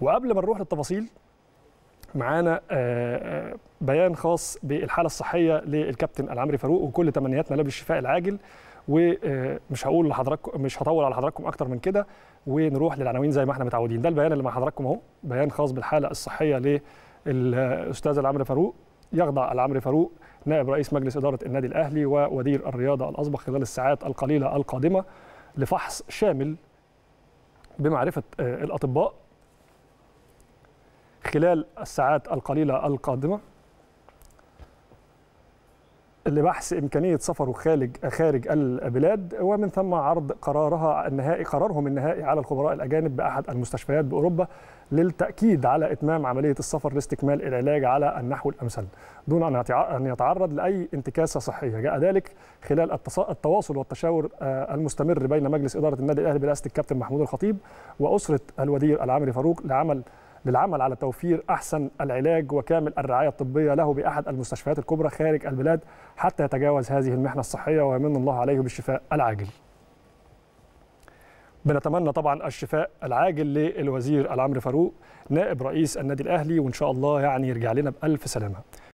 وقبل ما نروح للتفاصيل معانا آه، آه، بيان خاص بالحاله الصحيه للكابتن العمري فاروق وكل تمنياتنا له بالشفاء العاجل ومش آه، هقول لحضراتكم مش هطول على حضراتكم اكتر من كده ونروح للعناوين زي ما احنا متعودين ده البيان اللي مع حضراتكم اهو بيان خاص بالحاله الصحيه للاستاذ العمري فاروق يخضع العمري فاروق نائب رئيس مجلس اداره النادي الاهلي ووزير الرياضه الاسبق خلال الساعات القليله القادمه لفحص شامل بمعرفه الاطباء خلال الساعات القليلة القادمة لبحث إمكانية سفره خارج خارج البلاد ومن ثم عرض قرارها النهائي قرارهم النهائي على الخبراء الأجانب بأحد المستشفيات بأوروبا للتأكيد على إتمام عملية السفر لاستكمال العلاج على النحو الأمثل دون أن يتعرض لأي انتكاسة صحية جاء ذلك خلال التواصل والتشاور آه، المستمر بين مجلس إدارة النادي الأهلي برئاسة الكابتن محمود الخطيب وأسرة الودير العامري فاروق لعمل للعمل على توفير أحسن العلاج وكامل الرعاية الطبية له بأحد المستشفيات الكبرى خارج البلاد حتى يتجاوز هذه المحنة الصحية ويمن الله عليه بالشفاء العاجل بنتمنى طبعا الشفاء العاجل للوزير العمرو فاروق نائب رئيس النادي الأهلي وإن شاء الله يعني يرجع لنا بألف سلامة